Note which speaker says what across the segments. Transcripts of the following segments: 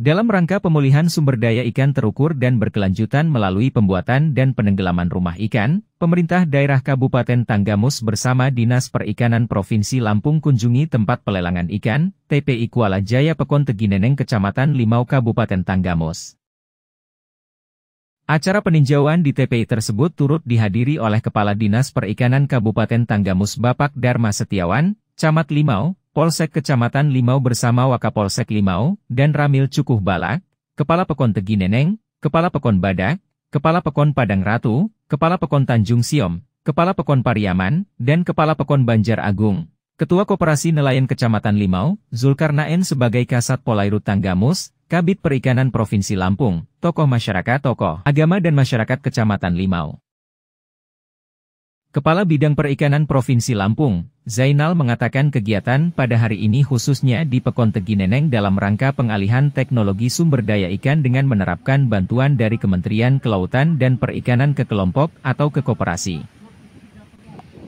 Speaker 1: Dalam rangka pemulihan sumber daya ikan terukur dan berkelanjutan melalui pembuatan dan penenggelaman rumah ikan, pemerintah daerah Kabupaten Tanggamus bersama Dinas Perikanan Provinsi Lampung kunjungi tempat pelelangan ikan, TPI Kuala Jaya Pekon Tegineneng Kecamatan Limau Kabupaten Tanggamus. Acara peninjauan di TPI tersebut turut dihadiri oleh Kepala Dinas Perikanan Kabupaten Tanggamus Bapak Dharma Setiawan, Camat Limau, Polsek Kecamatan Limau bersama Wakapolsek Limau, dan Ramil Cukuh Bala, Kepala Pekon Tegi Neneng, Kepala Pekon Bada, Kepala Pekon Padang Ratu, Kepala Pekon Tanjung Siom, Kepala Pekon Pariaman, dan Kepala Pekon Banjar Agung. Ketua Koperasi Nelayan Kecamatan Limau, Zulkarnain sebagai Kasat Polairut Tanggamus, Kabit Perikanan Provinsi Lampung, tokoh masyarakat tokoh agama dan masyarakat Kecamatan Limau. Kepala Bidang Perikanan Provinsi Lampung, Zainal mengatakan kegiatan pada hari ini khususnya di Pekon Tegi Neneng dalam rangka pengalihan teknologi sumber daya ikan dengan menerapkan bantuan dari Kementerian Kelautan dan Perikanan ke kelompok atau ke koperasi.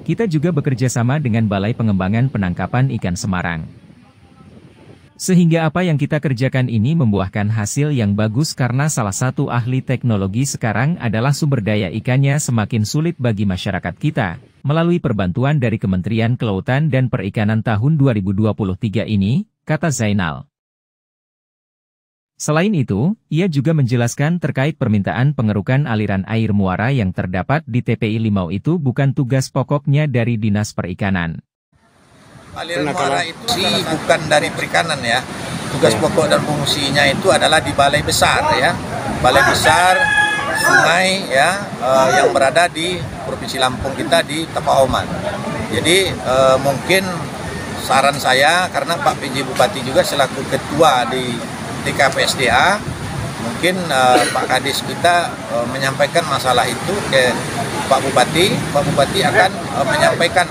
Speaker 1: Kita juga bekerja sama dengan Balai Pengembangan Penangkapan Ikan Semarang. Sehingga apa yang kita kerjakan ini membuahkan hasil yang bagus karena salah satu ahli teknologi sekarang adalah sumber daya ikannya semakin sulit bagi masyarakat kita. Melalui perbantuan dari Kementerian Kelautan dan Perikanan tahun 2023 ini, kata Zainal. Selain itu, ia juga menjelaskan terkait permintaan pengerukan aliran air muara yang terdapat di TPI Limau itu bukan tugas pokoknya dari Dinas Perikanan.
Speaker 2: Aliran muara itu bukan dari perikanan ya. Tugas iya. pokok dan fungsinya itu adalah di balai besar ya. Balai besar sungai ya eh, yang berada di Provinsi Lampung kita di Tepaoman. Jadi eh, mungkin saran saya karena Pak PJ Bupati juga selaku ketua di DKPSDA mungkin uh, Pak Kadis kita uh, menyampaikan masalah itu ke Pak Bupati, Pak Bupati akan uh, menyampaikan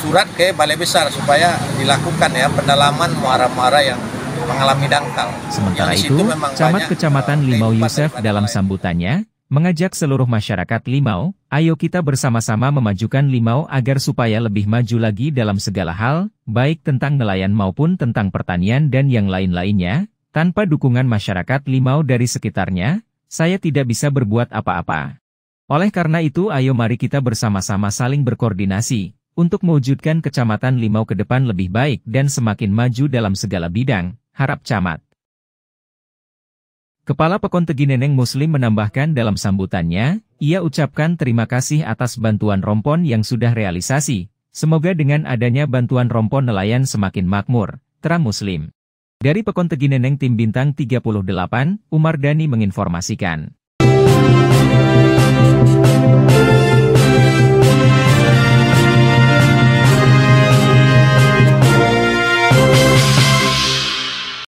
Speaker 2: surat ke Balai Besar supaya dilakukan ya pendalaman muara-muara yang mengalami dangkal.
Speaker 1: Sementara ya, itu, itu, Camat Kecamatan eh, Limau Yusuf dalam sambutannya mengajak seluruh masyarakat Limau, ayo kita bersama-sama memajukan Limau agar supaya lebih maju lagi dalam segala hal, baik tentang nelayan maupun tentang pertanian dan yang lain-lainnya, tanpa dukungan masyarakat Limau dari sekitarnya, saya tidak bisa berbuat apa-apa. Oleh karena itu ayo mari kita bersama-sama saling berkoordinasi, untuk mewujudkan Kecamatan Limau ke depan lebih baik dan semakin maju dalam segala bidang, harap camat. Kepala Pekon Tegineneng Muslim menambahkan dalam sambutannya, ia ucapkan terima kasih atas bantuan rompon yang sudah realisasi. Semoga dengan adanya bantuan rompon nelayan semakin makmur, terang Muslim. Dari Pekon Tegineneng Tim Bintang 38, Umar Dani menginformasikan.